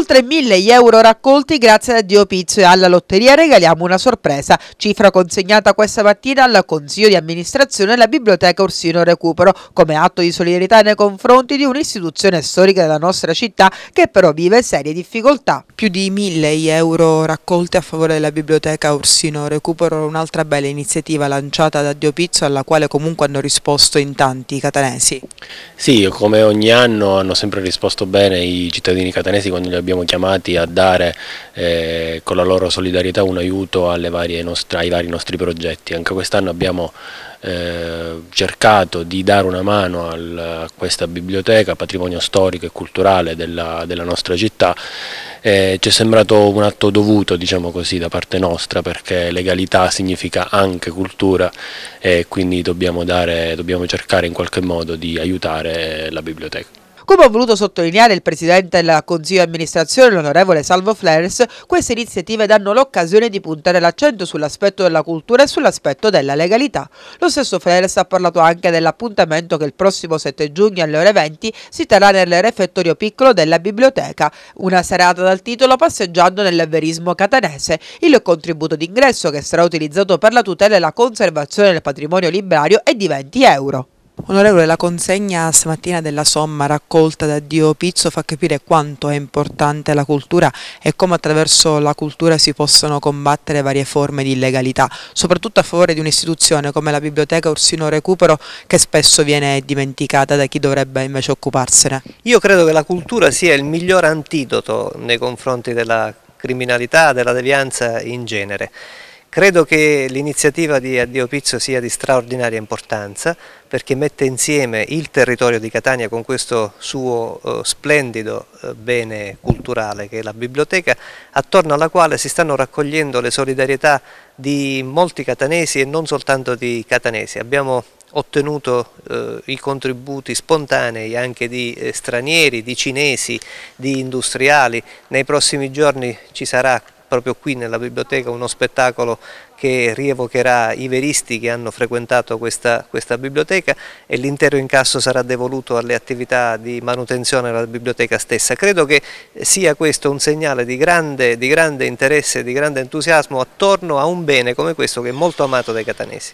Oltre 1000 euro raccolti grazie a Dio Pizzo e alla lotteria regaliamo una sorpresa, cifra consegnata questa mattina al Consiglio di amministrazione della Biblioteca Orsino Recupero, come atto di solidarietà nei confronti di un'istituzione storica della nostra città che però vive serie difficoltà. Più di 1000 euro raccolti a favore della Biblioteca Orsino Recupero, un'altra bella iniziativa lanciata da Dio Pizzo alla quale comunque hanno risposto in tanti i catanesi. Sì, come ogni anno hanno sempre risposto bene i cittadini catanesi quando li abbiamo abbiamo chiamati a dare eh, con la loro solidarietà un aiuto alle varie nostre, ai vari nostri progetti. Anche quest'anno abbiamo eh, cercato di dare una mano al, a questa biblioteca, patrimonio storico e culturale della, della nostra città. Eh, ci è sembrato un atto dovuto diciamo così, da parte nostra perché legalità significa anche cultura e quindi dobbiamo, dare, dobbiamo cercare in qualche modo di aiutare la biblioteca. Come ha voluto sottolineare il Presidente del Consiglio di amministrazione, l'onorevole Salvo Flers, queste iniziative danno l'occasione di puntare l'accento sull'aspetto della cultura e sull'aspetto della legalità. Lo stesso Flers ha parlato anche dell'appuntamento che il prossimo 7 giugno alle ore 20 si terrà nel refettorio piccolo della biblioteca, una serata dal titolo Passeggiando nell'avverismo catanese. Il contributo d'ingresso che sarà utilizzato per la tutela e la conservazione del patrimonio librario è di 20 euro. Onorevole, la consegna stamattina della somma raccolta da Dio Pizzo fa capire quanto è importante la cultura e come attraverso la cultura si possono combattere varie forme di illegalità, soprattutto a favore di un'istituzione come la Biblioteca Ursino Recupero che spesso viene dimenticata da chi dovrebbe invece occuparsene. Io credo che la cultura sia il miglior antidoto nei confronti della criminalità, della devianza in genere. Credo che l'iniziativa di Addio Pizzo sia di straordinaria importanza perché mette insieme il territorio di Catania con questo suo eh, splendido eh, bene culturale che è la biblioteca, attorno alla quale si stanno raccogliendo le solidarietà di molti catanesi e non soltanto di catanesi. Abbiamo ottenuto eh, i contributi spontanei anche di eh, stranieri, di cinesi, di industriali. Nei prossimi giorni ci sarà proprio qui nella biblioteca uno spettacolo che rievocherà i veristi che hanno frequentato questa, questa biblioteca e l'intero incasso sarà devoluto alle attività di manutenzione della biblioteca stessa. Credo che sia questo un segnale di grande, di grande interesse, di grande entusiasmo attorno a un bene come questo che è molto amato dai catanesi.